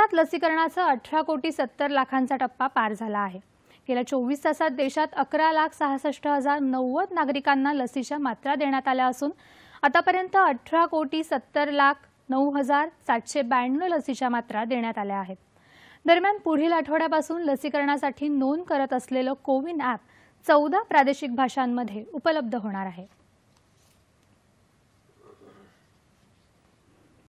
देशात लसीकरणाचा अठरा कोटी सत्तर लाखांचा टप्पा पार झाला आहे गेल्या चोवीस तासात देशात अकरा लाख सहासष्ट हजार नव्वद नागरिकांना लसीच्या मात्रा देण्यात आल्या असून आतापर्यंत अठरा कोटी सत्तर लाख नऊ हजार सातशे ब्याण्णव लसीच्या मात्रा देण्यात आल्या आहेत दरम्यान पुढील आठवड्यापासून लसीकरणासाठी नोंद करत असलेलं कोविन ॲप चौदा प्रादेशिक भाषांमध्ये उपलब्ध होणार आहे